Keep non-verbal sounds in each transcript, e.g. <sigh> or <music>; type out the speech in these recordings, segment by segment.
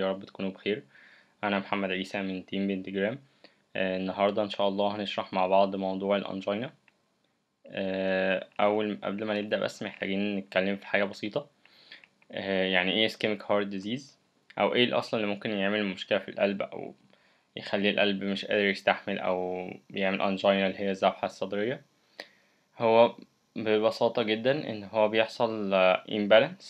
يا رب تكونوا بخير أنا محمد عيسى من تيم بنتجرام آه، النهاردة إن شاء الله هنشرح مع بعض موضوع الأنجينا آه، أول قبل ما نبدأ بس محتاجين نتكلم في حاجة بسيطة آه، يعني إيه إسكيميك هارت ديزيز أو إيه الأصل اللي ممكن يعمل مشكلة في القلب أو يخلي القلب مش قادر يستحمل أو يعمل أنجينا اللي هي الذبحة الصدرية هو ببساطة جدا إن هو بيحصل imbalance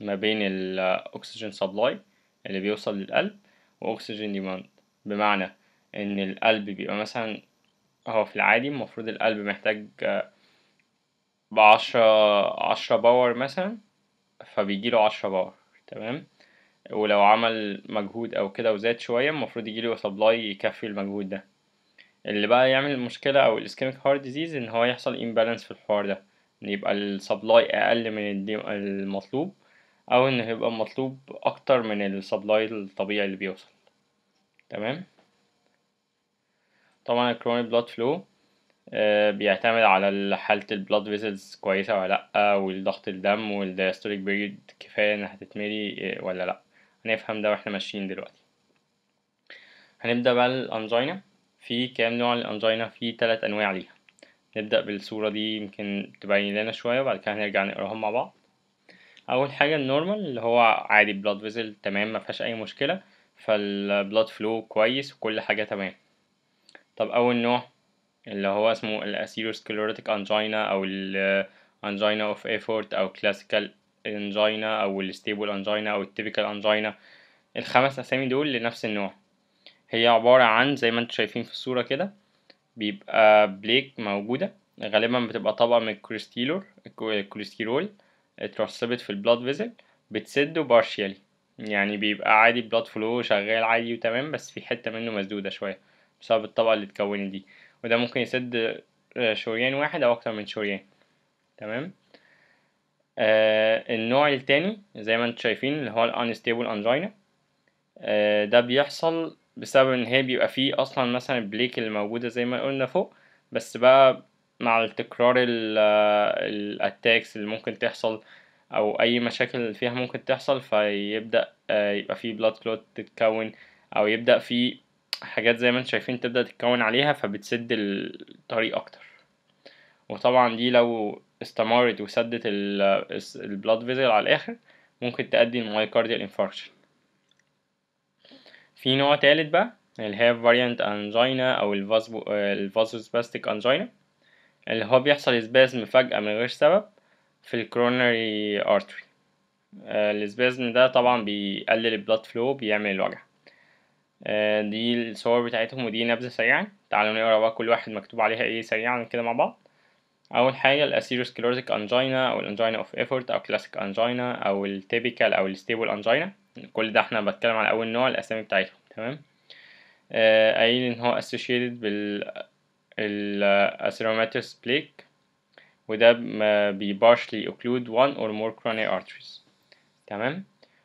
ما بين الأكسجين سبلاي اللي بيوصل للقلب وأكسجين ديماند بمعنى إن القلب بيبقى مثلا هو في العادي المفروض القلب محتاج بعشرة عشرة باور مثلا فبيجيله عشرة باور تمام ولو عمل مجهود أو كده وزاد شوية المفروض يجيله سبلاي يكفي المجهود ده اللي بقى يعمل المشكلة أو الإسكيميك هارد ديزيز إن هو يحصل imbalance في الحوار ده إن يبقى السبلاي أقل من المطلوب او ان هيبقى مطلوب اكتر من السبلاي الطبيعي اللي بيوصل تمام طبعا الكروني بلاد فلو بيعتمد على حالة البلاد فيزلز كويسة ولا لأ والضغط الدم والدايستوليك بيريود كفاية إنها تتملي آه، ولا لأ هنفهم ده واحنا ماشيين دلوقتي هنبدأ بقى الأنجينا في كام نوع الأنجينا في تلات أنواع ليها نبدأ بالصورة دي يمكن تبين لنا شوية وبعد كده هنرجع نقراهم مع بعض أول حاجة النورمال اللي هو عادي blood vessel تمام مفيهاش أي مشكلة فا ال blood flow كويس وكل حاجة تمام، طب أول نوع اللي هو اسمه ال atherosclerotic angina أو الانجينا angina of effort أو classical angina أو ال stable angina أو ال انجينا angina الخمس أسامي دول لنفس النوع هي عبارة عن زي ما انتوا شايفين في الصورة كده بيبقى بليك موجودة غالبا بتبقى طبقة من الكوليستيرول الكوليستيرول اترسبت في البلاد فيزل بتسده بارشيالي يعني بيبقى عادي بلاد فلو شغال عادي وتمام بس في حتة منه مسدودة شوية بسبب الطبقة اللي اتكونت دي وده ممكن يسد آه، شريان واحد أو أكتر من شريان تمام آه النوع التاني زي ما انتم شايفين اللي هو الانستابل انجينا آه، ده بيحصل بسبب ان هي بيبقى فيه اصلا مثلا البليك اللي موجوده زي ما قلنا فوق بس بقى مع التكرار الاتاكس اللي ممكن تحصل او اي مشاكل فيها ممكن تحصل فيبدا آه، يبقى في بلاد كلوت تتكون او يبدا في حاجات زي ما انتم شايفين تبدا تتكون عليها فبتسد الطريق اكتر وطبعا دي لو استمرت وسدت البلاد فيزل على الاخر ممكن تؤدي لمايكارديال انفاركشن في نوع تالت بقى اللي هي فاريانت انجينا او الفازوسباستيك انجينا اللي هو بيحصل سبازم فجأة من غير سبب في الكورونري ارتري آه، السبازم ده طبعا بيقلل البلاد فلو بيعمل الوجع آه، دي الصور بتاعتهم ودي نبذة سريعة تعالوا نقرا بقى كل واحد مكتوب عليها ايه سريعا كده مع بعض اول حاجه الاسيروسكليروزيك انجينا او الانجينا اوف ايفورت او كلاسيك انجينا او التيبيكال او الستيبل انجينا كل ده احنا بتكلم على اول نوع الاسامي بتاعتهم تمام آه، قايل ان هو associated بال الأثيروماتوس بليك وده بي partially occlude one or more coronary arteries تمام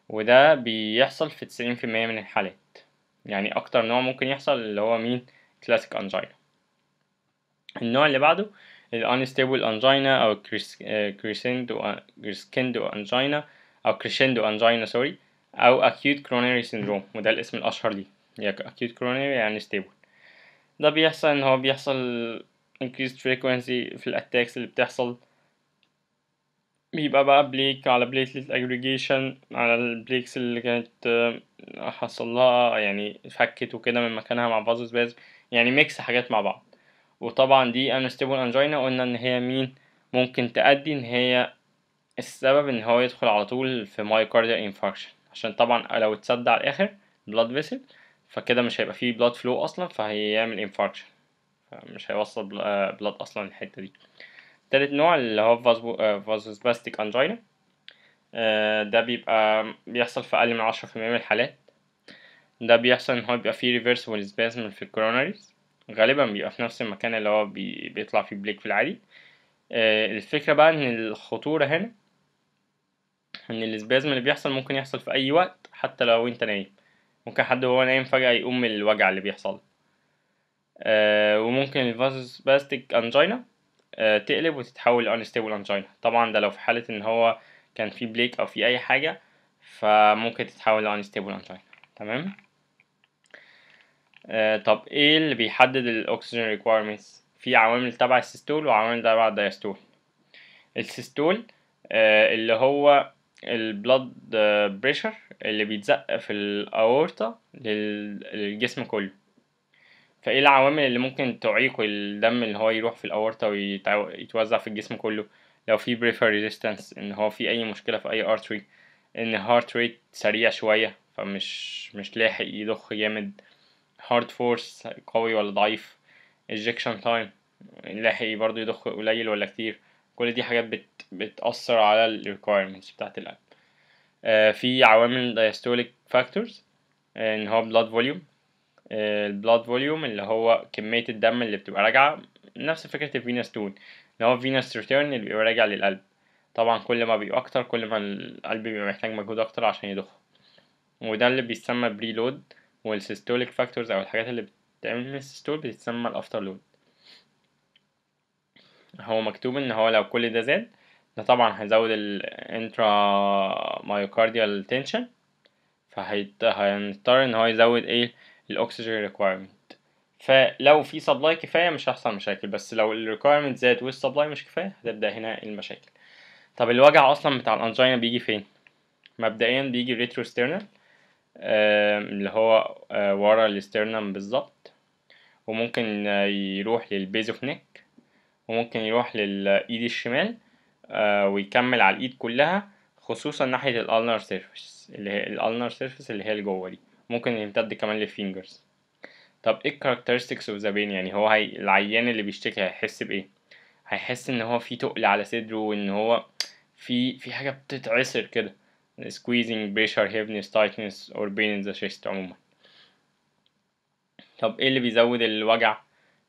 وده بيحصل في تسعين في المية من الحالات يعني أكتر نوع ممكن يحصل اللي هو مين كلاسيك أنجينا النوع اللي بعده ال unstable angina أو آه، crescendo crescendo angina أو crescendo angina sorry أو acute coronary syndrome وده الاسم الأشهر ليه هي acute coronary يعني stable ده بيحصل ان هو بيحصل increased frequency في الاتاكس اللي بتحصل بيبقى بقى بليك على بليتلت اجريجيشن على البليكس اللي كانت آه، حصل لها يعني فكت وكده من مكانها مع فازو سباز يعني ميكس حاجات مع بعض وطبعا دي انستيبل انجينا قلنا ان هي مين ممكن تأدي ان هي السبب ان هو يدخل على طول في مايوكارديال انفاركشن عشان طبعا لو اتسد على الاخر بلاد فيسل فكده مش هيبقى فيه بلاد فلو أصلا فهيعمل انفاركشن مش هيوصل بلاد آه، أصلا الحته دي تالت نوع اللي هو فازوسباستيك آه، أنجينا آه، ده بيبقى بيحصل في أقل من عشرة في المية من الحالات ده بيحصل إن هو بيبقى فيه ريفرسبل سبازم في الكوروناريز غالبا بيبقى في نفس المكان اللي هو بيطلع فيه بليك في العادي الفكرة بقى إن الخطورة هنا إن السبازم اللي بيحصل ممكن يحصل في أي وقت حتى لو أنت نايم ممكن حد وهو نايم فجأة يقوم من الوجع اللي بيحصل آه وممكن الفازوس باستيك انجينا آه تقلب وتتحول لانستيبل انجينا طبعا ده لو في حالة ان هو كان في بليك او في اي حاجة فممكن تتحول لانستيبل انجينا تمام آه طب ايه اللي بيحدد الاكسجين ريكوايرمنتس في عوامل تبع السيستول وعوامل تبع الدايستول السيستول آه اللي هو البلد بريشر اللي بيتزق في الأورطة للجسم كله فايه العوامل اللي ممكن تعيق الدم ان هو يروح في الأورطة ويتوزع في الجسم كله لو في بريفر ريزيستنس ان هو في اي مشكلة في اي artery ان هارت ريت سريع شوية فمش مش لاحق يضخ جامد هارد فورس قوي ولا ضعيف إجيكشن تايم لاحق برضه يضخ قليل ولا كتير كل دي حاجات بت بتأثر على ال requirements بتاعت الأكل آه، في عوامل diastolic factors آه، ان هو blood volume آه، ال blood volume اللي هو كمية الدم اللي بتبقى راجعة نفس فكرة venous tone اللي هو venous return اللي بيبقى راجع للقلب طبعا كل ما بيبقى أكتر كل ما القلب بيبقى محتاج مجهود أكتر عشان يضخ وده اللي بيسمى preload وال systolic factors أو الحاجات اللي بتتعمل من السيستول بتتسمى الأفتر afterload هو مكتوب إن هو لو كل ده زاد ده طبعا هيزود ال intra myocardial tension فهيضطر ان هو يزود ايه الاكسجين requirement فلو في سبلاي كفايه مش هيحصل مشاكل بس لو الريكويرمنت زاد والسبلاي مش كفايه هتبدا هنا المشاكل طب الوجع اصلا بتاع الانجينا بيجي فين مبدئيا بيجي sternal اللي هو آه، ورا الاسترنم بالظبط وممكن آه، يروح للبيز اوف نيك وممكن يروح للايد الشمال آه، ويكمل على الايد كلها خصوصا ناحية الالنر سيرفيس اللي هي الالنر سيرفيس اللي هي الجوه دي ممكن يمتد كمان للفينجرز طب ايه الكاركترستكس اوف ذا بين يعني هو هي العيان اللي بيشتكي هيحس بايه هيحس ان هو في تقل على صدره وان هو في في حاجه بتتعصر كده squeezing pressure heaviness tightness or pain in the chest عموما طب ايه اللي بيزود الوجع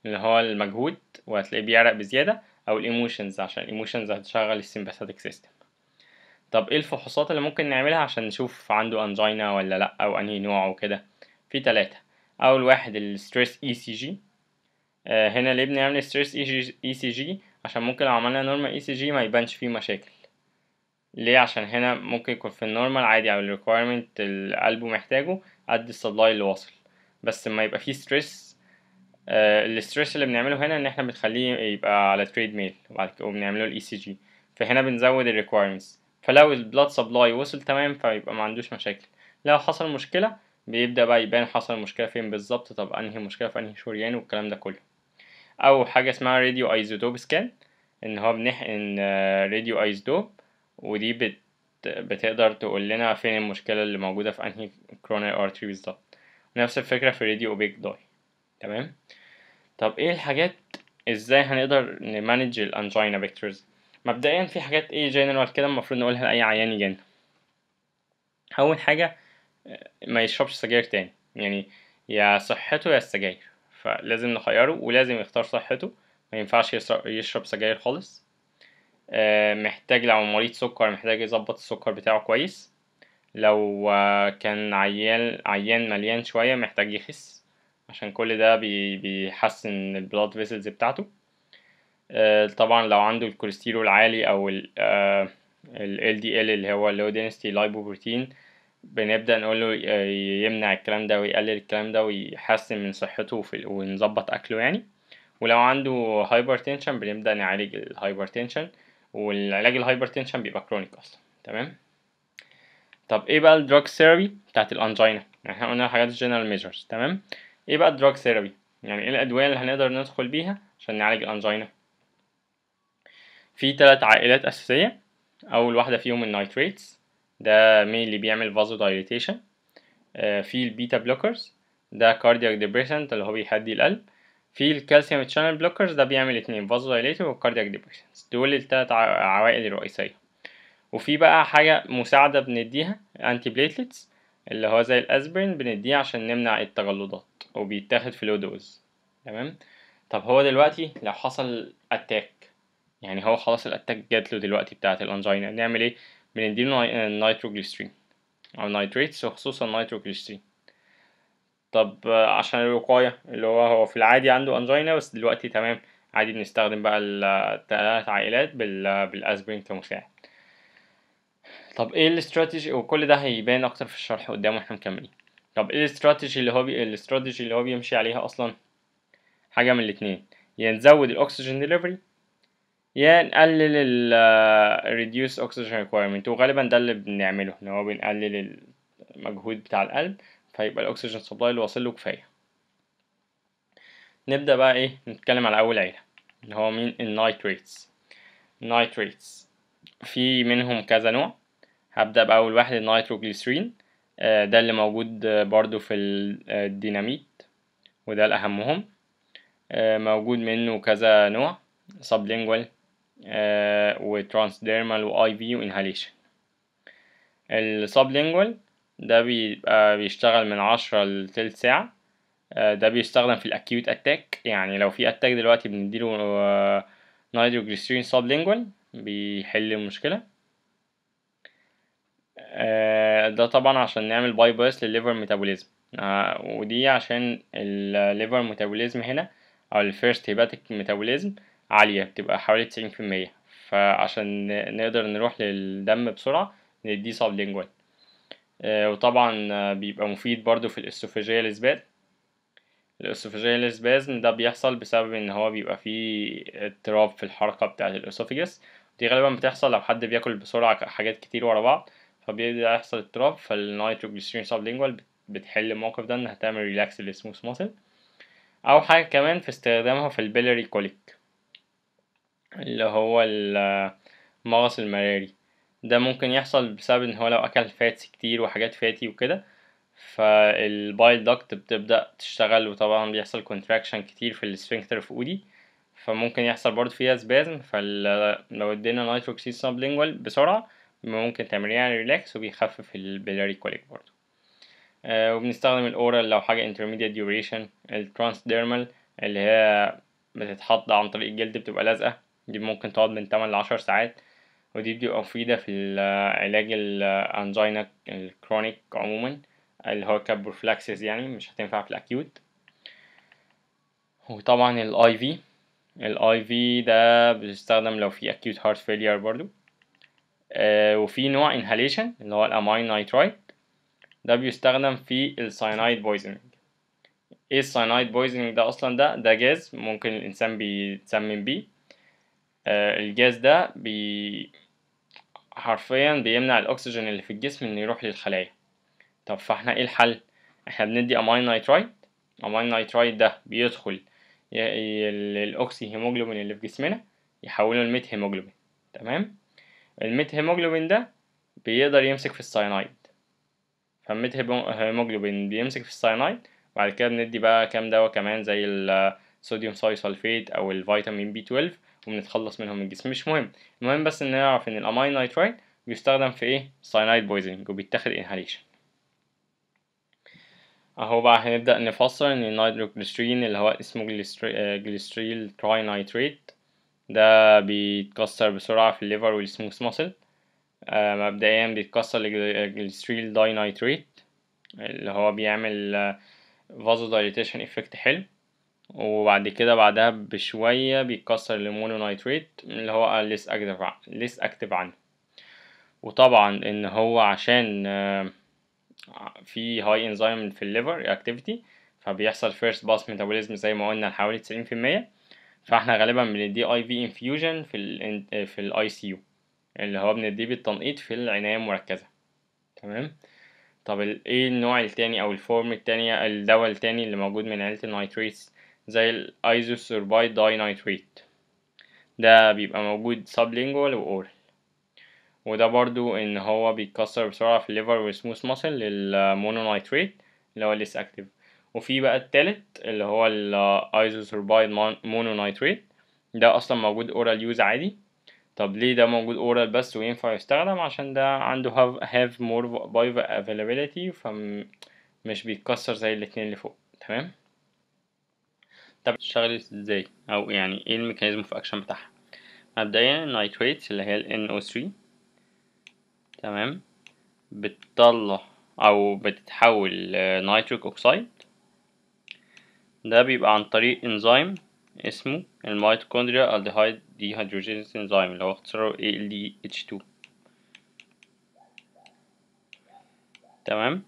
اللي هو المجهود وهتلاقيه بيعرق بزياده او الايموشنز عشان الايموشنز هتشغل السيمباثيتك سيستم طب ايه الفحوصات اللي ممكن نعملها عشان نشوف عنده انجينا ولا لا او انهي نوع وكده في تلاتة اول واحد الستريس اي سي جي هنا ليه بنعمل ستريس اي سي جي عشان ممكن لو عملنا نورمال اي سي جي ما يبانش فيه مشاكل ليه عشان هنا ممكن يكون في النورمال عادي او الريكويرمنت اللي قلبه محتاجه قد السبلاي اللي واصل بس لما يبقى فيه ستريس آه، الاستريس اللي بنعمله هنا ان احنا بنخليه يبقى على تريد ميل وبنعمله الاي سي جي فهنا بنزود الريكويرمنتس فلو البلاد سبلاي وصل تمام فيبقى ما عندوش مشاكل لو حصل مشكله بيبدا بقى يبان حصل مشكله فين بالظبط طب انهي مشكله في انهي شريان والكلام ده كله او حاجه اسمها راديو ايزوتوب سكان ان هو بنحقن راديو ايزوتوب ودي بت بتقدر تقول لنا فين المشكله اللي موجوده في انهي كرونال ارتري بالظبط نفس الفكره في راديو اوبيك داي تمام طب ايه الحاجات ازاي هنقدر نمانج الانجينا فيكتورز مبدئيا في حاجات ايه جنرال كده المفروض نقولها لاي عيان يجينا اول حاجه آه، ما يشربش سجاير تاني يعني يا صحته يا السجاير فلازم نخيره ولازم يختار صحته ما ينفعش يشرب سجاير خالص آه، محتاج لو مريض سكر محتاج يظبط السكر بتاعه كويس لو آه، كان عيان عيان مليان شويه محتاج يخس عشان كل ده بي بيحسن البلاد فيسلز بتاعته آه، طبعا لو عنده الكوليسترول العالي او ال LDL آه، اللي هو low density لايبوبروتين بنبدأ نقول له آه، يمنع الكلام ده ويقلل الكلام ده ويحسن من صحته ونظبط أكله يعني ولو عنده هايبرتنشن بنبدأ نعالج الهايبرتنشن والعلاج الهايبرتنشن بيبقى كرونيك أصلا تمام طب ايه بقى الدراج ثيرابي بتاعت الانجينا يعني احنا قلنا الحاجات الجنرال ميجرز تمام ايه بقى الدراج ثيرابي يعني ايه الادويه اللي هنقدر ندخل بيها عشان نعالج الانجينا في تلات عائلات اساسيه اول واحده فيهم النايتريتس ده مين اللي بيعمل فازو آه، دايليتيشن في البيتا بلوكرز ده كاردياك ديبريسنت اللي هو بيهدي القلب في الكالسيوم تشانل بلوكرز ده بيعمل اتنين فازو دايليتور وكاردياك ديبريسنت دول التلات عوائل الرئيسيه وفي بقى حاجه مساعده بنديها انتي بليتلتس اللي هو زي الأسبرين بنديه عشان نمنع التغلضات وبيتاخد في لو دوز تمام طب هو دلوقتي لو حصل أتاك يعني هو خلاص الأتاك جات له دلوقتي بتاعة الأنجينا نعمل إيه؟ بنديله نيتروجليسترين آه، أو نايتريتس وخصوصا نيتروجليسترين طب آه، عشان الوقاية اللي هو هو في العادي عنده أنجينا بس دلوقتي تمام عادي بنستخدم بقى التلات آه، عائلات بالأسبرين كمساعد طب ايه الاستراتيجي وكل ده هيبان اكتر في الشرح قدام واحنا مكملين طب ايه الاستراتيجي اللي هو بي... الاستراتيجي اللي هو بيمشي عليها اصلا حاجه من الاتنين يا يعني نزود الاكسجين ديليفري يا يعني نقلل ال reduce oxygen requirement وغالبا ده اللي بنعمله ان هو بنقلل المجهود بتاع القلب فيبقى الاكسجين سبلاي اللي واصل له كفايه نبدا بقى ايه نتكلم على اول عيله اللي هو مين النايتريتس نايتريتس في منهم كذا نوع هبدأ بأول واحد النيتروجليسرين آه، ده اللي موجود آه، برضو في آه، الديناميت وده الأهمهم موجود منه كذا نوع sublingual وترانسديرمال واي في وانهاليشن السبلينجوال ده بيبقى بيشتغل من عشرة لتلت ساعة ده بيستخدم في الاكيوت اتاك يعني لو في اتاك دلوقتي بنديله نيتروجليسرين سبلينجوال بيحل المشكلة آه، ده طبعا عشان نعمل باي باس للليفر ميتابوليزم ودي عشان الليفر ميتابوليزم هنا او الفيرست هيباتيك ميتابوليزم عالية بتبقى حوالي تسعين في المية فعشان نقدر نروح للدم بسرعة نديه صاب آه، لينجوال وطبعا آه، بيبقى مفيد برضو في الاستوفاجية الاسباز الاسوفاجيال الاسبازم ده بيحصل بسبب ان هو بيبقى فيه اضطراب في الحركة بتاعة الاسوفيجس دي غالبا بتحصل لو حد بياكل بسرعة حاجات كتير ورا بعض فبيبدأ يحصل اضطراب فالنيتروجليسرين لينجوال بتحل الموقف ده انها تعمل ريلاكس للسموث ماسل او حاجة كمان في استخدامها في البيلاري كوليك اللي هو المغص المراري ده ممكن يحصل بسبب ان هو لو اكل فاتس كتير وحاجات فاتي وكده فالبايل دكت بتبدأ تشتغل وطبعا بيحصل كونتراكشن كتير في السفنكتر في اودي فممكن يحصل برضه فيها سبازم فلو ادينا نيتروكسيد سبلينجوال بسرعة ممكن تعمليها يعني ريلاكس وبيخفف البيلاري كوليك برضه آه، وبنستخدم الاورال لو حاجه intermediate duration transdermal اللي هي بتتحط عن طريق الجلد بتبقى لازقه دي ممكن تقعد من 8 ل 10 ساعات ودي بتبقى مفيده في آه، علاج الانجينا آه، الكرونيك عموما اللي هو كبروفلاكسيس يعني مش هتنفع في الاكيوت وطبعا الاي في الاي في ده بيستخدم لو في acute heart failure برضو آه، وفي نوع انهاليشن اللي هو الامين نايترايت ده بيستخدم في الساينايد بويزنج ايه الساينايد بويزنج ده اصلا ده ده جاز ممكن الانسان بيتسمم بيه آه الجاز ده بي حرفيا بيمنع الاكسجين اللي في الجسم انه يروح للخلايا طب فاحنا ايه الحل احنا بندي امين نايترايت امين نايترايت ده بيدخل الاكسي هيموجلوبين اللي في جسمنا يحوله لميت هيموجلوبين تمام الميت هيموجلوبين ده بيقدر يمسك في الساينايد فالميت هيموجلوبين بيمسك في الساينايد بعد كده بندي بقى كام دواء كمان زي الصوديوم صاي سلفيت او الفيتامين بي 12 وبنتخلص منهم من الجسم مش مهم المهم بس ان نعرف ان الامين نايترايت بيستخدم في ايه ساينايد بويزنج وبيتاخد انهاليشن اهو بقى هنبدأ نفسر ان النيتروجليسرين اللي هو اسمه جليستريل تراي آه، ده بيتكسر بسرعة في الليفر والسموث ماسل آه، مبدئيا بيتكسر الستريل داي نايتريت اللي هو بيعمل فازو دايليتيشن افكت حلو وبعد كده بعدها بشوية بيتكسر المونو نايتريت اللي هو ليس اكتف ليس اكتف عنه وطبعا ان هو عشان آه، في هاي انزيم في الليفر اكتيفيتي فبيحصل فيرست باس ميتابوليزم زي ما قلنا لحوالي تسعين في المية فاحنا غالبا بنديه اي في انفيوجن في ال في الاي سي يو اللي هو بنديه بالتنقيط في العنايه المركزه تمام طب ايه النوع التاني او الفورم التانية الدواء التاني اللي موجود من عيلة النيتريتس زي الايزوسوربايد داي نيتريت ده بيبقى موجود سابلينجوال واورال وده برضو ان هو بيتكسر بسرعة في الليفر وسموث ماسل للمونونايتريت اللي هو ليس اكتيف وفي بقى التالت اللي هو الايزوسوربايد نايتريت ده اصلا موجود اورال يوز عادي طب ليه ده موجود اورال بس وينفع يستخدم عشان ده عنده هاف مور have افيلابيليتي bioavailability فمش بيتكسر زي الاتنين اللي فوق تمام طب بتشتغل ازاي او يعني ايه الميكانيزم في اكشن بتاعها مبدئيا النايتريت اللي هي ال NO3 تمام بتطلع او بتتحول نايتريك اوكسايد ده بيبقى عن طريق إنزيم اسمه الميتوكوندريا الديهايد ديهيدروجينيز إنزيم اللي هو اختصاره ALDH2 تمام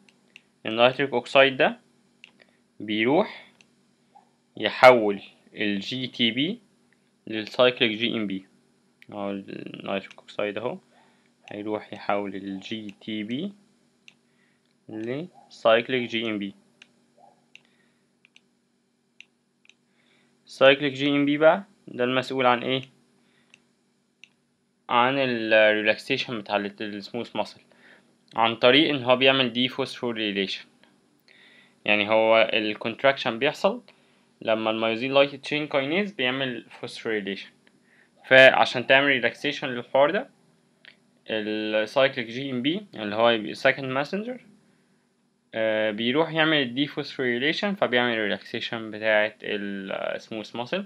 النيتريك أوكسيد ده بيروح يحول ال GTB بي للسايكليك GMB اهو النيتريك اوكسيد اهو هيروح يحول ال GTB بي cyclic جي سايكليك جي ام بي بقى ده المسؤول عن ايه عن الريلاكسيشن بتاع السموث ماسل عن طريق ان هو بيعمل دي فوسفوريليشن يعني هو الكونتراكشن بيحصل لما المايوزين لايت تشين كاينيز بيعمل فوسفوريليشن فعشان تعمل ريلاكسيشن للحوار ده السايكليك جي ام بي اللي هو سكند ماسنجر آه، بيروح يعمل الديفوسفوريليشن فبيعمل ريلاكسيشن بتاعة السموث آه، muscle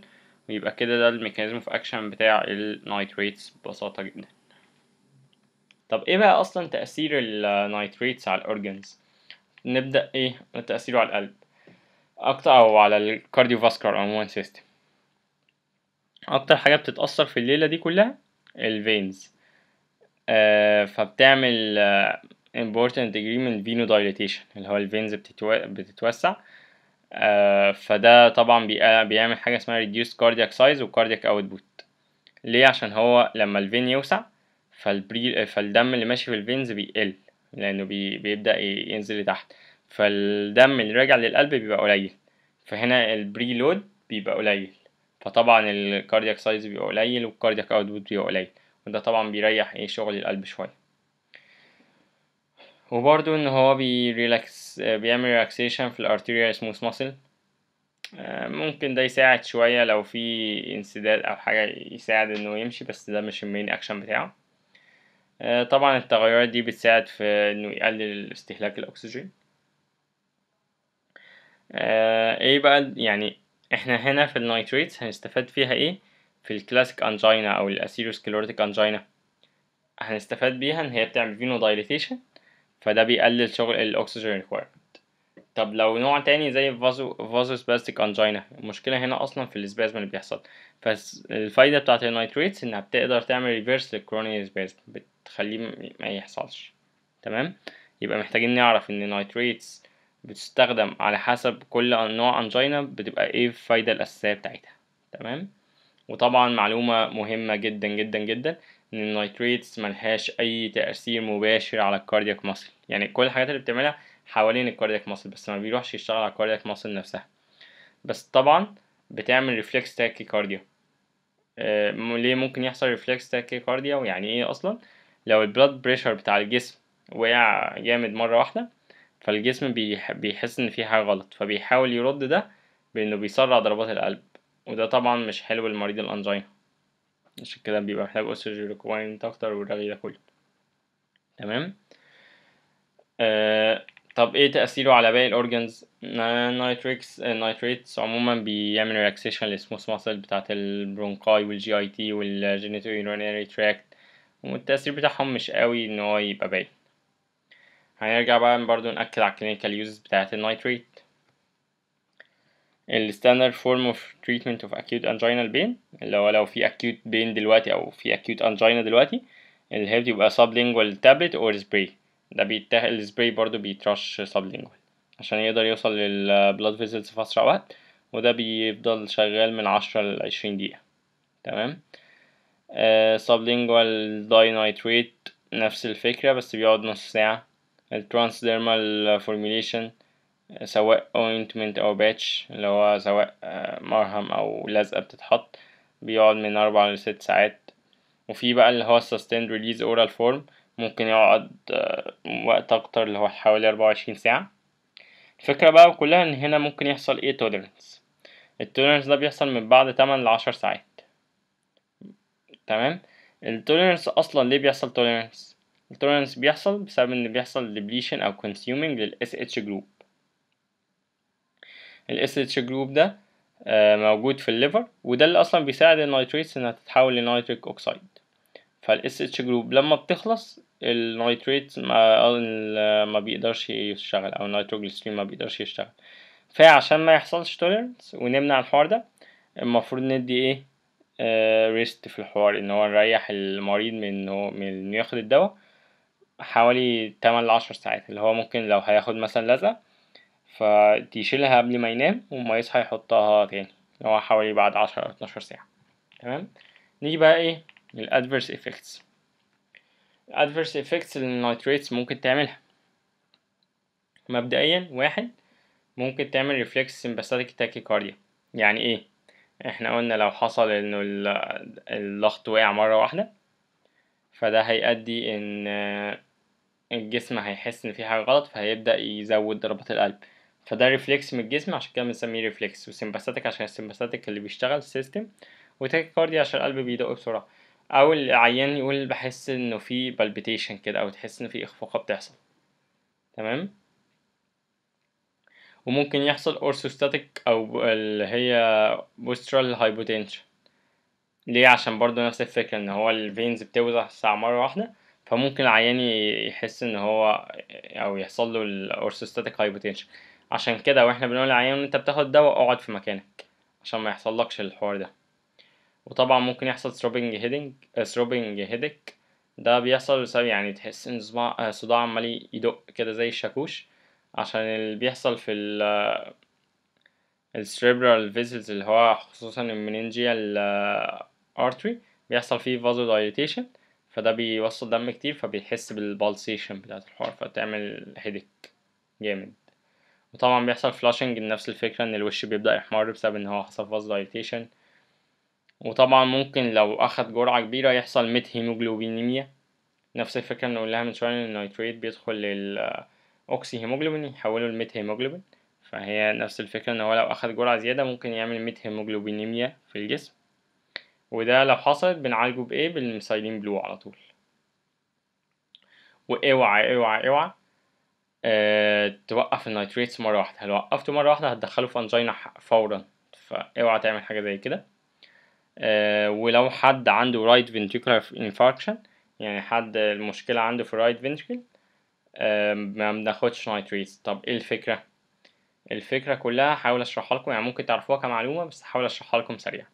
ويبقى كده ده الميكانيزم اوف اكشن بتاع النايتريتس ببساطة جدا طب ايه بقى اصلا تأثير النايتريتس آه، على الاورجنز نبدأ ايه تأثيره على القلب اكتر او على cardiovascular عموما سيستم اكتر حاجة بتتأثر في الليلة دي كلها الفينز آه فبتعمل آه important degree من venodilation اللي هو الفينز بتتو... بتتوسع آه فده طبعا بيعمل حاجة اسمها reduced cardiac size و cardiac output ليه عشان هو لما الفين يوسع فالبري فالدم اللي ماشي في الفينز بيقل لأنه بي... بيبدأ ينزل لتحت فالدم اللي راجع للقلب بيبقى قليل فهنا البري لود بيبقى قليل فطبعا الكاردياك سايز بيبقى قليل والكاردياك اوتبوت بيبقى قليل وده طبعا بيريح ايه شغل القلب شويه وبرده ان هو بيريلاكس بيعمل ريلاكسيشن في الارتيريا سموث ماسل ممكن ده يساعد شوية لو في انسداد او حاجة يساعد انه يمشي بس ده مش المين اكشن بتاعه آه، طبعا التغيرات دي بتساعد في انه يقلل استهلاك الاكسجين آه، ايه بقى يعني احنا هنا في النيتريتس هنستفاد فيها ايه في الكلاسيك انجينا او الاسيروسكلورتيك انجينا هنستفاد بيها ان هي بتعمل فينو دايليتيشن فده بيقلل شغل الاكسجين ريكويرمنت طب لو نوع تاني زي الفازو فازو سباستيك انجينا المشكلة هنا أصلا في السبازم اللي بيحصل فالفايدة بتاعت النيتريتس إنها بتقدر تعمل ريفيرس للكروني سبازم بتخليه ما يحصلش تمام يبقى محتاجين نعرف إن النيتريتس بتستخدم على حسب كل نوع انجينا بتبقى ايه الفايدة الأساسية بتاعتها تمام وطبعا معلومة مهمة جدا جدا جدا ان النيتريتس ملهاش اي تأثير مباشر على الكاردياك ماسل يعني كل الحاجات اللي بتعملها حوالين الكاردياك ماسل بس ما بيروحش يشتغل على الكاردياك ماسل نفسها بس طبعا بتعمل ريفلكس تاكي كارديو آه ليه ممكن يحصل ريفلكس تاكي كارديو ويعني ايه اصلا لو البلاد بريشر بتاع الجسم وقع جامد مرة واحدة فالجسم بيحس ان في حاجة غلط فبيحاول يرد ده بانه بيسرع ضربات القلب وده طبعا مش حلو لمريض الانجينا عشان كده بيبقى محتاج أستروجين ريكوايرمنت أكتر والرغي ده كله تمام آه طب ايه تأثيره على باقي الأورجنز نايتريكس نايتريتس عموما بيعمل ريلاكسيشن للسموس ماسل بتاعة البرونكاي والجي اي تي والجينيتو يورينري تراكت والتأثير بتاعهم مش قوي ان هو يبقى باين هنرجع بقى برضو نأكد على الكلينيكال يوزز بتاعة النايتريت ال standard form of treatment of acute angina pain اللي هو لو في acute pain دلوقتي أو في acute angina دلوقتي اللي هي بتبقى sublingual tablet or spray ده بيتاخد ال spray برضه بيترش sublingual عشان يقدر يوصل لل blood vessels في أسرع وقت وده بيفضل شغال من عشرة لعشرين دقيقة تمام sublingual dinitrate نفس الفكرة بس بيقعد نص ساعة ال transdermal formulation سواء اوينتمنت أو باتش اللي هو سواء آه، مرهم أو لزقة بتتحط بيقعد من أربع لست ساعات وفي بقى اللي هو sustained ريليز أورال فورم ممكن يقعد آه، وقت أكتر اللي هو حوالي أربعة وعشرين ساعة الفكرة بقى كلها إن هنا ممكن يحصل إيه tolerance التوليرنس ده بيحصل من بعد تمن لعشر ساعات تمام التوليرنس أصلا ليه بيحصل توليرنس التوليرنس بيحصل بسبب إن بيحصل ديبليشن أو consuming للاس SH جروب SH جروب ده آه، موجود في الليفر وده اللي اصلا بيساعد النيتريتس انها تتحول لنيتريك اوكسايد فالاس اتش جروب لما بتخلص النيتريت ما, ما بيقدرش يشتغل او النيتروجليسرين ما بيقدرش يشتغل فعشان ما يحصلش توليرنس ونمنع الحوار ده المفروض ندي ايه ريست آه، في الحوار ان هو نريح المريض من انه من ياخد الدواء حوالي 8 ل 10 ساعات اللي هو ممكن لو هياخد مثلا لزقه فيشيلها قبل ما ينام وما يصحى يحطها تاني هو حوالي بعد عشرة أو اتناشر ساعة تمام نيجي بقى إيه effects ال adverse effects اللي النيتريتس ممكن تعملها مبدئيا واحد ممكن تعمل reflex sympathetic tachycardia يعني إيه إحنا قلنا لو حصل إنه الضغط وقع مرة واحدة فده هيأدي إن آه، الجسم هيحس إن في حاجة غلط فهيبدأ يزود ضربات القلب فده ريفلكس من الجسم عشان كده بنسميه ريفلكس وسمباثيتك عشان السمباثيتك اللي بيشتغل السيستم كاردي عشان القلب بيدق بسرعه او العيان يقول بحس انه في بالبيتيشن كده او تحس ان في اخفاقه بتحصل تمام وممكن يحصل اورثوستاتيك او اللي هي بوسترال هايبوتنشن ليه عشان برضو نفس الفكره ان هو الفينز بتوزع مره واحده فممكن العيان يحس ان هو او يحصل له الاورثوستاتيك هايبوتنشن عشان كده واحنا بنقول للعيان انت بتاخد دواء اقعد في مكانك عشان ما لكش الحوار ده وطبعا ممكن يحصل ثروبنج هيدنج ثروبنج هيدك ده بيحصل بسبب يعني تحس ان آه، صداع عمال يدق كده زي الشاكوش عشان اللي بيحصل في ال آه، السريبرال فيزلز اللي هو خصوصا المنينجيال ارتري آه، بيحصل فيه فازو دايليتيشن فده بيوصل دم كتير فبيحس بالبالسيشن بتاعت الحوار فتعمل هيدك جامد وطبعا بيحصل فلاشنج نفس الفكرة ان الوش بيبدأ يحمر بسبب ان هو حصل فاز دايتيشن وطبعا ممكن لو اخد جرعة كبيرة يحصل ميت هيموجلوبينيميا نفس الفكرة اللي قلناها من شوية ان النيتريت بيدخل للأوكسي هيموجلوبين يحوله لميت هيموجلوبين فهي نفس الفكرة ان هو لو اخد جرعة زيادة ممكن يعمل ميت هيموجلوبينيميا في الجسم وده لو حصلت بنعالجه بايه بالمسايلين بلو على طول واوعى اوعى اوعى آه، توقف النيتريتس مرة واحدة لو وقفته مرة واحدة هتدخله في انجينا فورا فاوعى تعمل حاجة زي كده آه، ولو حد عنده رايت ventricular انفاركشن يعني حد المشكلة عنده في رايت ventricle آه، ما بناخدش نايتريتس طب ايه الفكرة؟ الفكرة كلها هحاول اشرحها لكم يعني ممكن تعرفوها كمعلومة بس هحاول اشرحها لكم سريعا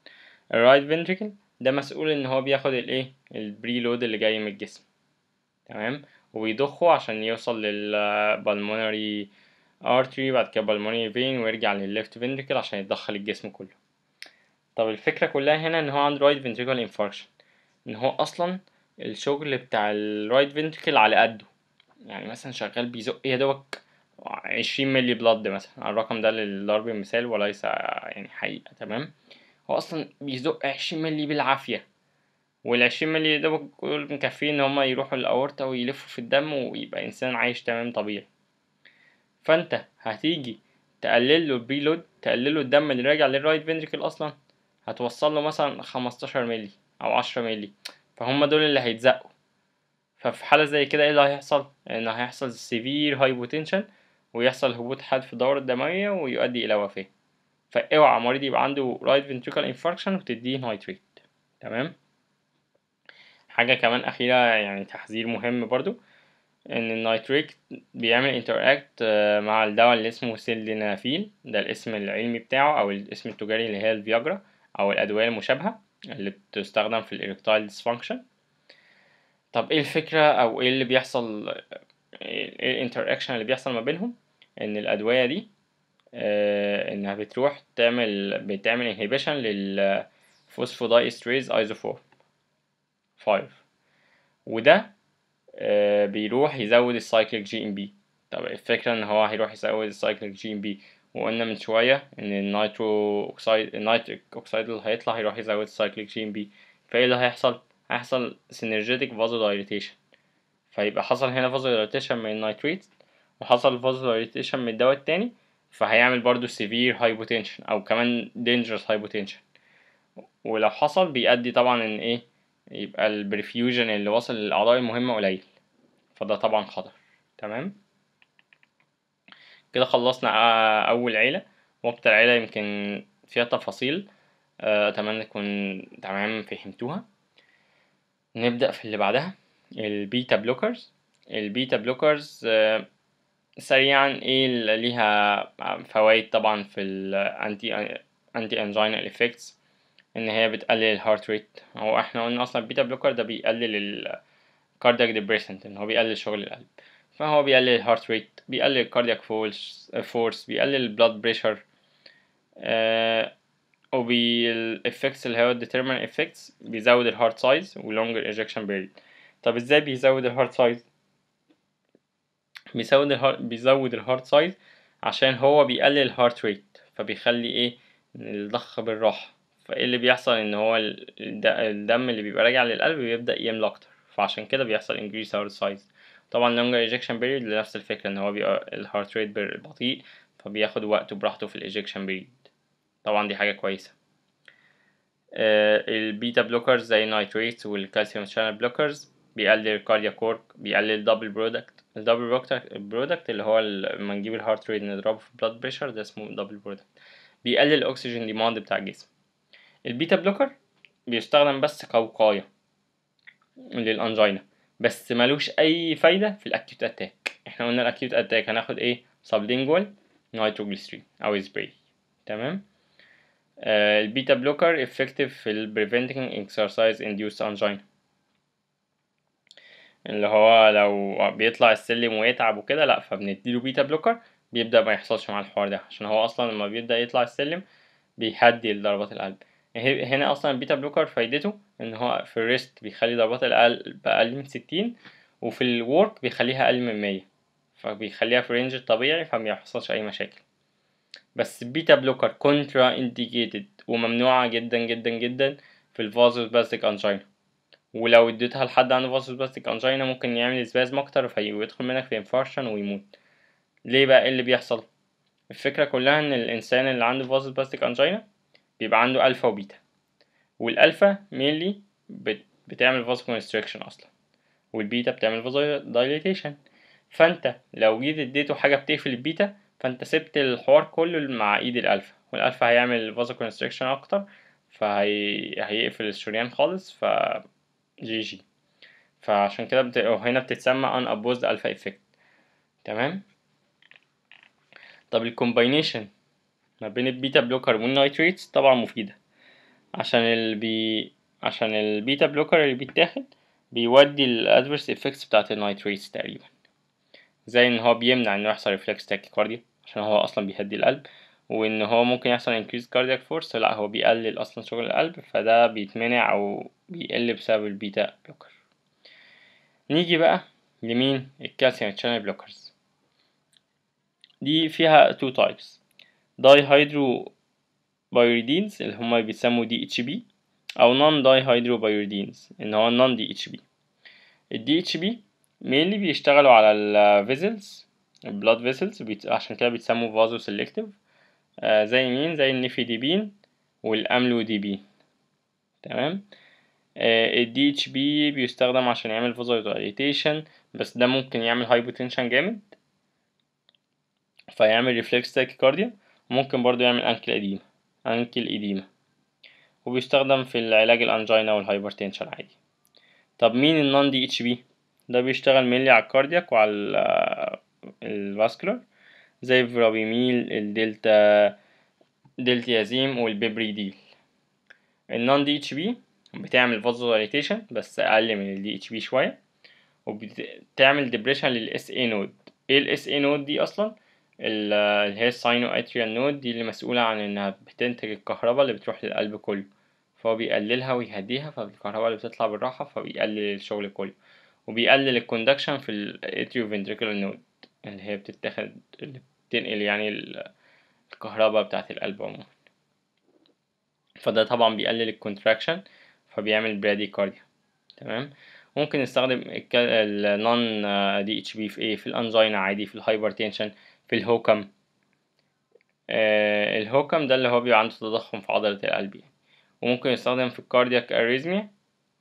الرايت ventricle ده مسؤول ان هو بياخد الايه البريلود اللي جاي من الجسم تمام ويضخه عشان يوصل للبلمونري ارتري بعد كده بلمونري فين ويرجع للليفت فينتريكل عشان يتضخ للجسم كله طب الفكرة كلها هنا ان هو عنده رايت فينتريكل انفاركشن ان هو اصلا الشغل بتاع الرايت فينتريكل على قده يعني مثلا شغال بيزق يا دوبك عشرين ملي بلاد مثلا الرقم ده للضرب مثال وليس يعني حقيقة تمام هو اصلا بيزق عشرين ملي بالعافية والعشرين مللي دول مكفيه إن هما يروحوا للأورطة ويلفوا في الدم ويبقى إنسان عايش تمام طبيعي فأنت هتيجي تقلله تقلل تقلله الدم اللي راجع للرايت فينتريكل أصلا هتوصل له مثلا خمستاشر مللي أو عشرة مللي فهم دول اللي هيتزقوا ففي حالة زي كده ايه اللي هيحصل؟ ان هيحصل سيفير هايبوتنشن ويحصل هبوط حاد في الدورة الدموية ويؤدي إلى وفاة فاوعى مريض يبقى عنده رايت فينتريكل انفاركشن وتديه نايتريت تمام حاجة كمان أخيرة يعني تحذير مهم برضو إن النيتريك بيعمل انتراكت آه، مع الدواء اللي اسمه سيلينافيل ده الاسم العلمي بتاعه أو الاسم التجاري اللي هي الفياجرا أو الأدوية المشابهة اللي بتستخدم في الإركتايل ديسفانكشن طب ايه الفكرة أو ايه اللي بيحصل ايه الانتراكشن اللي بيحصل ما بينهم إن الأدوية دي آه، إنها بتروح تعمل بتعمل انهيبيشن لل فوسفودايستريز ايزوفور 5 وده آه، بيروح يزود السايكليك جي ام بي طب الفكرة ان هو هيروح يزود السايكليك جي ام بي وقلنا من شوية ان النيترو اوكسيد النيتريك اوكسيد اللي هيطلع هيروح يزود السايكليك جي ام بي فايه اللي هيحصل؟ هيحصل سينرجيتك فازو دايريتيشن فيبقى حصل هنا فازو دايريتيشن من النيتريت وحصل فازو دايريتيشن من الدواء التاني فهيعمل برضو سيفير هايبوتنشن او كمان دينجرس هايبوتنشن ولو حصل بيأدي طبعا ان ايه يبقى البرفيوجن اللي وصل للأعضاء المهمة قليل فده طبعا خطر تمام كده خلصنا آه، أول عيلة وقت العيلة يمكن فيها تفاصيل آه، أتمنى تكون تمام فهمتوها نبدأ في اللي بعدها البيتا بلوكرز البيتا بلوكرز آه، سريعا ايه اللي ليها فوائد طبعا في الانتي انتي انجينال افكتس ان هي بتقلل الهارت ريت هو احنا قلنا اصلا البيتا بلوكر ده بيقلل الكاردياك ديبريسنت ان هو بيقلل شغل القلب فهو بيقلل الهارت ريت بيقلل الكاردياك فورس فورس بيقلل البلاد بريشر آه وبي الافكتس اللي هي الديترمين افكتس بيزود الهارت سايز ولونجر ايجكشن بيريد طب ازاي بيزود الهارت سايز بيزود الهارت بيزود الهارت سايز عشان هو بيقلل الهارت ريت فبيخلي ايه الضخ بالراحه فايه اللي بيحصل ان هو الدم اللي بيبقى راجع للقلب بيبدا يملى اكتر فعشان كده بيحصل increase heart سايز طبعا لونج ايجكشن بيريد لنفس الفكرة ان هو بيبقى الهارت ريت بطيء فبياخد وقته براحته في الايجكشن بيريد طبعا دي حاجة كويسة آه البيتا بلوكرز زي النايتريت والكالسيوم شانل بلوكرز بيقلل الكارديا كورك بيقلل الدبل برودكت الدبل برودكت اللي هو لما نجيب الهارت ريت نضربه في البلاد بريشر ده اسمه دبل برودكت بيقلل الاكسجين ديماند بتاع الجسم البيتا بلوكر بيستخدم بس كوقاية للأنجينا بس ملوش أي فايدة في الأكيوت أتاك احنا قلنا الأكيوت أتاك هناخد إيه سبلينجوال نيتروجليسرين أو سبراي تمام آه البيتا بلوكر إفكتيف في preventing exercise induced angina اللي هو لو بيطلع السلم ويتعب وكده لأ فبنديله بيتا بلوكر بيبدأ ما يحصلش مع الحوار ده عشان هو أصلا لما بيبدأ يطلع السلم بيهدي ضربات القلب يعني هنا اصلا البيتا بلوكر فايدته ان هو في الريست بيخلي ضربات القلب اقل من ستين وفي الورك بيخليها اقل من مية فبيخليها في الرينج الطبيعي يحصلش اي مشاكل بس البيتا بلوكر كونترا انديكيتد وممنوعة جدا جدا جدا في الفازوس باستيك انجينا ولو اديتها لحد عنده فازوس باستيك انجينا ممكن يعمل سبازم اكتر ويدخل منك في انفارشن ويموت ليه بقى ايه اللي بيحصل الفكرة كلها ان الانسان اللي عنده فازوس باستيك انجينا بيبقى عنده ألفا وبيتا والألفا مينلي بتعمل فاز كونستريكشن أصلا والبيتا بتعمل فاز دايليتيشن فأنت لو جيت اديته حاجة بتقفل البيتا فأنت سبت الحوار كله مع إيد الألفا والألفا هيعمل فاز كونستريكشن أكتر فهيقفل الشريان خالص ف جي جي فعشان كده بت... هنا بتتسمى ان ابوزد الفا افكت تمام طب الكومباينيشن ما بين البيتا بلوكر والنايتريت طبعا مفيدة عشان ال عشان البيتا بلوكر اللي بيتاخد بيودي adverse افكتس بتاعت النيتريتس تقريبا زي ان هو بيمنع انه يحصل ريفلكس كارديو عشان هو اصلا بيهدي القلب وان هو ممكن يحصل انكريز كاردياك فورس لا هو بيقلل اصلا شغل القلب فده بيتمنع او بيقل بسبب البيتا بلوكر نيجي بقى لمين الكالسيوم تشانل بلوكرز دي فيها تو تايبس داي هيدرو بايوريدينز اللي هما بيتسموا دي اتش بي او نون داي هيدرو بايوريدينز ان هو نون دي اتش بي الدي اتش بي مينلي بيشتغلوا على الفيزلز البلاد فيزلز عشان كده بيتسموا فازو آه، سيلكتيف زي مين زي النيفيديبين والاملوديبين تمام الدي اتش بي بيستخدم عشان يعمل فازولايتيشن بس ده ممكن يعمل هايبوتنشن جامد فيعمل ريفلكس تاكيكارديا ممكن برضو يعمل أنكل إديمة أنكل إديمة وبيستخدم في العلاج الأنجينا والهايبرتنشن عادي طب مين النون دي اتش بي ده بيشتغل مينلي على الكاردياك وعلى الفاسكولار زي فلافيميل الدلتا دلتيازيم والبيبريديل النون دي اتش بي بتعمل فازودايليتيشن بس اقل من الدي اتش بي شويه وبتعمل ديبريشن للاس اي نود ايه الاس اي نود دي اصلا اللي هي الساينو اتريال نود دي اللي مسؤولة عن إنها بتنتج الكهرباء اللي بتروح للقلب كله فهو بيقللها ويهديها فالكهرباء اللي بتطلع بالراحة فبيقلل الشغل كله وبيقلل الكوندكشن في الاتريو فنتريكولار نود اللي هي بتتاخد اللي بتنقل يعني الكهرباء بتاعة القلب عموما فده طبعا بيقلل الكونتراكشن فبيعمل براديكارديا تمام ممكن نستخدم النون دي اتش بي في ايه في الانجينا عادي في الهايبرتنشن في الهوكم آه الهوكم ده اللي هو بيبقى عنده تضخم في عضلة القلب يعني وممكن يستخدم في الكاردياك أريزميا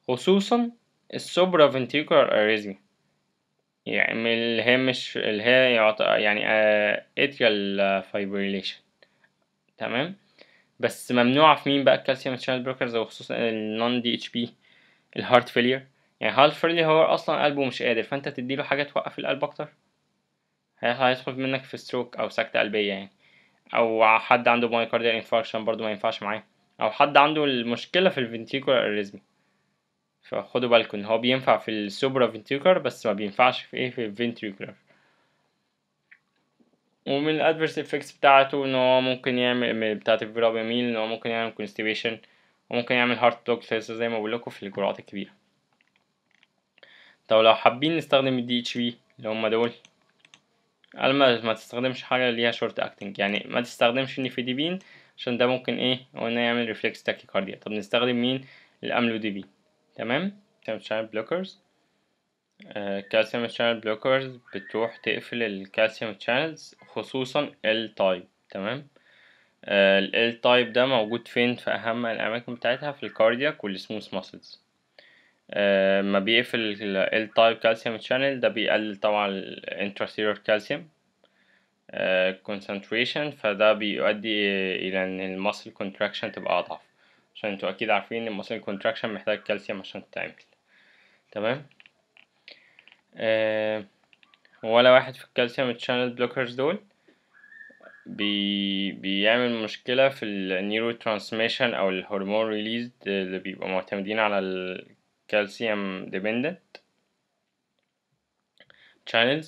خصوصا السوبرا فنتريكولار أريزميا يعني اللي هي مش اللي هي يعني اتريال آه، فايبريليشن تمام بس ممنوع في مين بقى الكالسيوم شانل بروكرز وخصوصا النون دي اتش بي الهارت فيلير يعني هارت فيلير هو اصلا قلبه مش قادر فانت تديله حاجه توقف القلب اكتر هيدخل منك في ستروك او سكتة قلبية يعني او حد عنده مايكارديال انفاركشن برضو ما ينفعش معاه او حد عنده المشكلة في الفنتيكولا اريزم فخدوا بالكم ان هو بينفع في السوبرا فنتيكولا بس ما بينفعش في ايه في الفنتيكولا ومن الادفرس افكتس بتاعته ان هو ممكن يعمل بتاعت الفيرابامين ان هو ممكن يعمل كونستيبيشن وممكن يعمل هارت بلوك زي ما بقول لكم في الجرعات الكبيره طب لو حابين نستخدم الدي اتش بي اللي هما دول على ما تستخدمش حاجة اللي ليها شورت اكتنج يعني ما تستخدمش النيفيديبين عشان ده ممكن ايه قلنا يعمل ريفلكس كارديا طب نستخدم مين الاملو بي تمام كالسيوم شانل بلوكرز كالسيوم شانل بلوكرز بتروح تقفل الكالسيوم شانلز خصوصا آه، ال تايب تمام ال تايب ده موجود فين في اهم الاماكن بتاعتها في الكاردياك والسموث ماسلز آه، ما بيقفل type calcium channel ده بيقلل طبعا intracellular calcium آه، concentration فده بيؤدي الى ان المسل contraction تبقى اضعف عشان انتوا اكيد عارفين ان المسل contraction محتاج كالسيوم عشان تتعمل تمام آه، ولا واحد في الكالسيوم channel blockers دول بي بيعمل مشكلة في النيورو ترانسميشن أو الهرمون ريليز اللي بيبقوا معتمدين على كالسيوم ديبندنت channels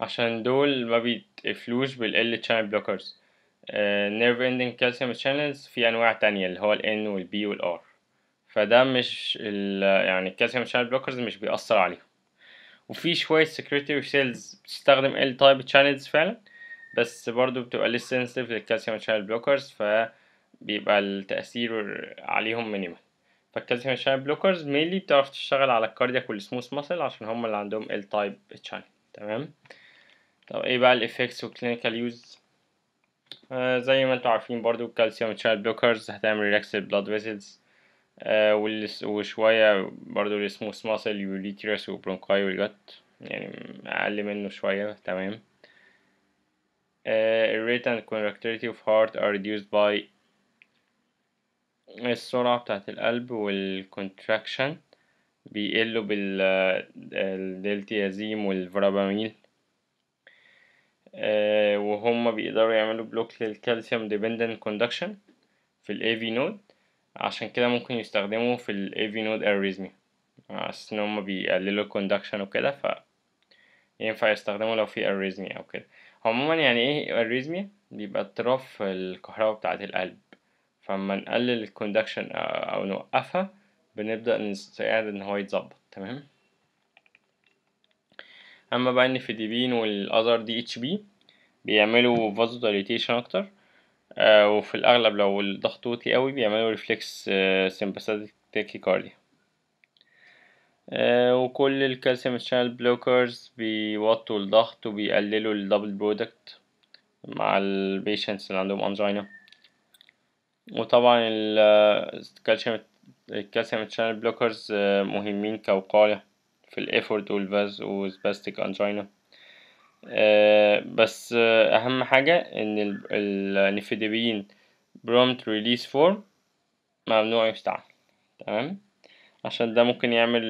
عشان دول ما بيتقفلوش بال L channel blockers آه، nerve ending calcium channels في انواع تانية اللي هو ال N وال B وال R فده مش ال يعني الكالسيوم channel blockers مش بيأثر عليهم وفي شوية security cells بتستخدم L type channels فعلا بس برضو بتبقى لسه sensitive للكالسيوم channel blockers فبيبقى التأثير عليهم minimal فالكالسيوم شانل بلوكرز مينلي بتعرف تشتغل على الكاردياك والسموث ماسل عشان هم اللي عندهم ال تايب شانل تمام طب ايه بقى الافكتس والكلينيكال يوز زي ما انتوا عارفين برضو الكالسيوم شانل بلوكرز هتعمل ريلاكس البلاد فيزلز آه وشوية برضو السموث ماسل يوليترس وبرونكاي والجت يعني أقل منه شوية تمام آه، الريت اند and اوف هارت ار are باي by السرعة بتاعة القلب والكونتراكشن بيقلوا بال والفرابامين آه، وهم والفراباميل وهما بيقدروا يعملوا بلوك للكالسيوم ديبندنت كوندكشن في الاي في نود عشان كده ممكن يستخدموا في الاي في نود arrhythmia عشان إن هما بيقللوا الكوندكشن وكده ف ينفع يستخدموا لو في اريزميا أو كده عموما يعني إيه اريزميا بيبقى اضطراب في الكهرباء بتاعة القلب فلما نقلل الكوندكشن آه، أو نوقفها بنبدأ نساعد إن هو يتظبط تمام أما بقى ديبين والأذر دي اتش بي بيعملوا فازو دايليتيشن أكتر آه، وفي الأغلب لو الضغط توتي قوي بيعملوا ريفلكس آه سمباثيك تاكيكارديا آه وكل الكالسيوم شانل بلوكرز بيوطوا الضغط وبيقللوا الدبل برودكت مع البيشنتس اللي عندهم انجينا وطبعا الكالسيوم الكالسيوم شانل آه، بلوكرز مهمين كوقاية في الإفورد والفاز وسباستيك أنجينا بس آه، أهم حاجة إن النيفيدبين برومت ريليس فورم ممنوع يستعمل تمام عشان ده ممكن يعمل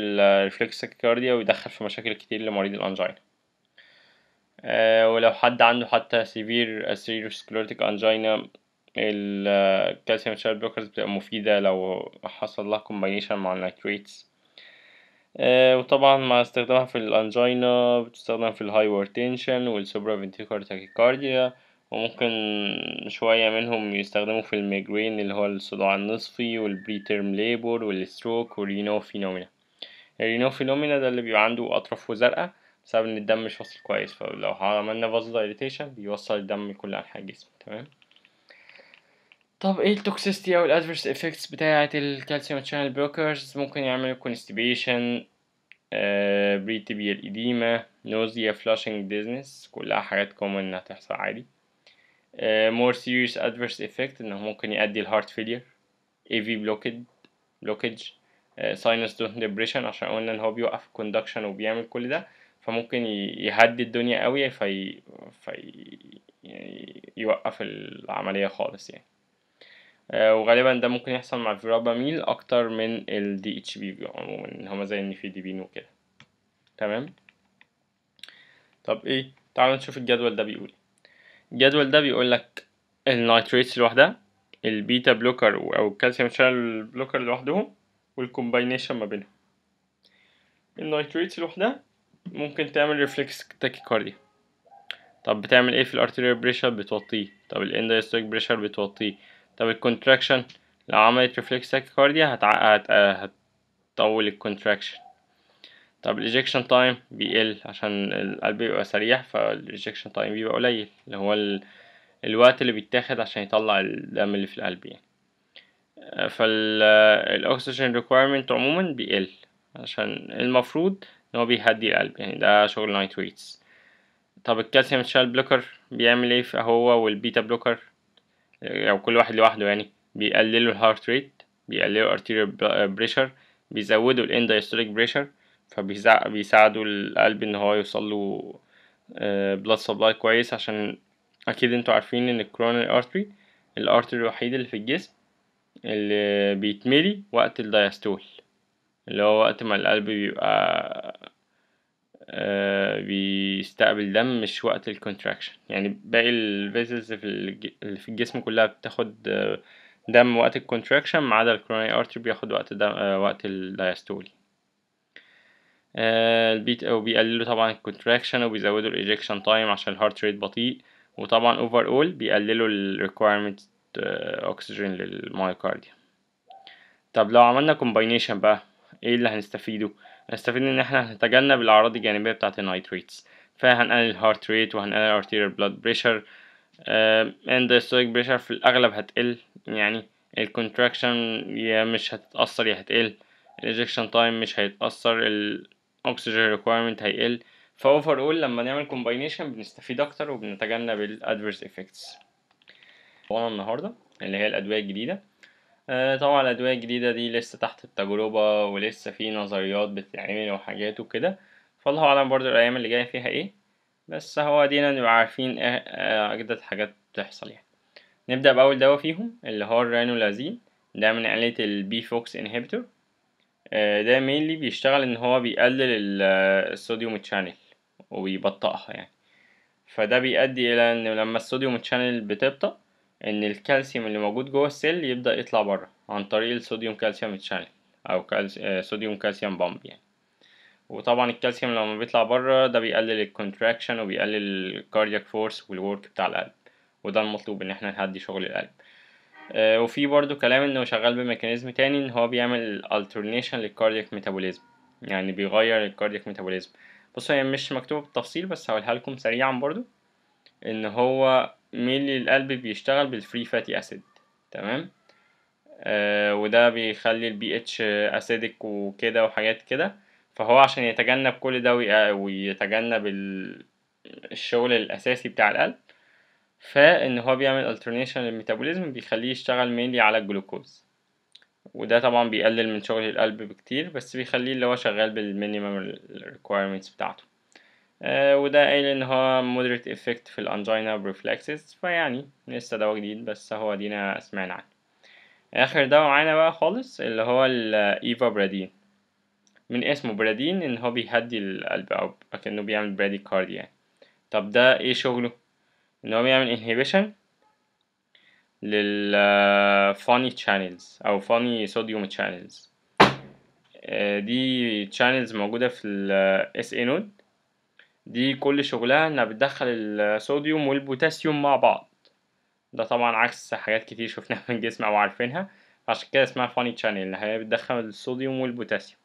ريفلكس آه، كارديا ويدخل في مشاكل كتير لمريض الأنجينا ولو حد عنده حتى سيفير سيروسكلوتيك أنجينا الكالسيوم شانل بلوكرز بتبقى مفيدة لو حصل لها كومبينيشن مع النيتريتس آه، وطبعا مع استخدامها في الانجينا بتستخدم في الهايبرتنشن والسوبرا فنتيكولار تاكيكارديا وممكن شوية منهم يستخدموا في الميجرين اللي هو الصداع النصفي والبري تيرم ليبور والستروك والرينو فينومينا الرينو فينومينا ده اللي بيبقى عنده أطرافه وزرقة بسبب إن الدم مش واصل كويس فلو عملنا فازو دايليتيشن بيوصل الدم لكل أنحاء الجسم تمام طب ايه التوكسيستي او الادفرس افكتس بتاعه الكالسيوم شانل بلوكرز ممكن يعملوا كونستيبيشن آه بريتبيال اديما نوزيا فلاشنج ديزنس كلها حاجات كومن انها تحصل عادي مور سيريس ادفرس افكت انه ممكن يؤدي لهارت فيلير اي في بلوكيد بلوكج ساينس ديبريشن عشان قلنا ان هو بيوقف كوندكشن وبيعمل كل ده فممكن يهدي الدنيا قوي في في يعني يوقف العمليه خالص يعني آه، وغالبا ده ممكن يحصل مع الفيراباميل اكتر من ال DHB عموما ان هما زي ان في النيفيديبين وكده تمام طب ايه تعالوا نشوف الجدول ده بيقول إيه. الجدول ده بيقول لك النايتريتس لوحدها البيتا بلوكر او الكالسيوم شانل بلوكر لوحدهم والكومباينيشن ما بينهم النايتريتس لوحدها ممكن تعمل ريفلكس كارديا طب بتعمل ايه في الارتيريال بريشر بتوطيه طب الاندايستويك بريشر بتوطيه طب الكونتراكشن لو عملت ريفلكس تاكيكارديا هتع... هت... هتطول الكونتراكشن طب الايجكشن تايم بيقل عشان القلب بيبقى سريع فالايجكشن تايم بيبقى قليل اللي هو ال... الوقت اللي بيتاخد عشان يطلع الدم اللي في القلب يعني فالاكسجين ريكويرمنت عموما بيقل عشان المفروض ان هو بيهدي القلب يعني ده شغل نايتريتس طب الكالسيوم شال بلوكر بيعمل ايه هو والبيتا بلوكر او يعني كل واحد لوحده يعني بيقللوا الهارت ريت بيقللوا arterial بريشر آه، بيزودوا الان دايستوليك بريشر فبيساعدوا القلب ان هو يوصل له بلاد آه، سبلاي كويس عشان اكيد انتوا عارفين ان الكرونري ارتري الارتري الوحيد اللي في الجسم اللي بيتملي وقت الدايستول اللي هو وقت ما القلب بيبقى آه، بيستقبل دم مش وقت الكونتراكشن يعني باقي الفيزلز اللي في الجسم كلها بتاخد آه، دم وقت الكونتراكشن ما عدا الكروني ارتري بياخد وقت دم آه، وقت الدايستولي البيت او بيقللوا طبعا الكونتراكشن وبيزودوا الايجكشن تايم عشان الهارت ريت بطيء وطبعا اوفر اول بيقللوا الريكويرمنت اوكسجين للمايوكارديا طب لو عملنا كومباينيشن بقى ايه اللي هنستفيده هنستفيد ان احنا هنتجنب الاعراض الجانبيه بتاعه النايتريتس فهنقلل الهارت ريت وهنقلل arterial blood pressure اند السويك بريشر في الاغلب هتقل يعني الكونتراكشن يا مش هتتاثر يا هتقل الاجكشن تايم مش هيتاثر الاكسجين ريكويرمنت هيقل فاوفر اول لما نعمل كومباينيشن بنستفيد اكتر وبنتجنب الادفيرس افكتس وانا النهارده اللي هي الادويه الجديده آه، طبعا الأدوية الجديدة دي لسه تحت التجربة ولسه في نظريات بتتعمل وحاجات وكده فالله أعلم برضو الأيام اللي جاية فيها إيه بس هو دينا نبقى عارفين إيه أجدد حاجات بتحصل يعني نبدأ بأول دواء فيهم اللي هو الرانولازين ده من عائلة البي فوكس انهبيتور ده مينلي بيشتغل إن هو بيقلل الصوديوم تشانل آه، وبيبطئها يعني فده بيؤدي إلى إن لما الصوديوم تشانل بتبطأ إن الكالسيوم اللي موجود جوه السيل يبدأ يطلع بره عن طريق الصوديوم كالسيوم تشانل أو آه، صوديوم كالسيوم بامب يعني وطبعا الكالسيوم لما بيطلع بره ده بيقلل الكونتراكشن وبيقلل الكاردياك فورس والورك بتاع القلب وده المطلوب ان احنا نهدي شغل القلب آه، وفي برضو كلام انه شغال بميكانيزم تاني ان هو بيعمل alternation للكاردياك ميتابوليزم يعني بيغير الكاردياك ميتابوليزم بصوا هي مش مكتوبة بالتفصيل بس هقولها لكم سريعا برضو ان هو مين القلب بيشتغل بالفري فاتي أسيد تمام آه وده بيخلي البي اتش أسيدك وكده وحاجات كده فهو عشان يتجنب كل ده آه، ويتجنب الشغل الأساسي بتاع القلب فإن هو بيعمل الترنيشن للميتابوليزم بيخليه يشتغل مينلي على الجلوكوز وده طبعا بيقلل من شغل القلب بكتير بس بيخليه اللي هو شغال بالمينيمم requirements بتاعته آه، وده قايل ان هو مودريت افكت في الانجينا بريفلكسز فيعني لسه دواء جديد بس هو دينا سمعنا عنه اخر دواء معانا بقى خالص اللي هو الايفا برادين من اسمه برادين ان هو بيهدي القلب او كانه بيعمل برادي كارديا طب ده ايه شغله ان هو بيعمل انهيبيشن للفاني آه، funny channels او funny صوديوم channels آه، دي channels موجودة في الاس SA node دي كل شغلها انها بتدخل الصوديوم والبوتاسيوم مع بعض ده طبعا عكس حاجات كتير شفناها في <laughs> الجسم او عارفينها عشان كده اسمها فاني تشانل ان هي بتدخل الصوديوم والبوتاسيوم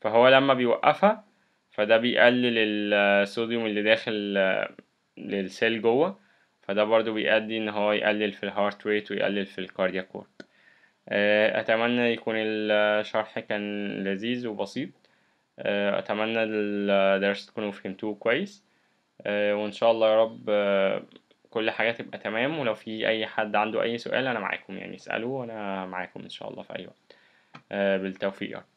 فهو لما بيوقفها فده بيقلل الصوديوم اللي داخل آه، للسيل جوه فده برضو بيؤدي ان هو يقلل في الهارت ريت ويقلل في الكاردياك آه، اتمنى يكون الشرح آه، كان لذيذ وبسيط آه، أتمنى الدرس تكونوا فهمتوه كويس آه، وإن شاء الله يا رب آه، كل حاجة تبقى تمام ولو في أي حد عنده أي سؤال أنا معاكم يعني اسألوه وأنا معاكم إن شاء الله في أي وقت بالتوفيق يا رب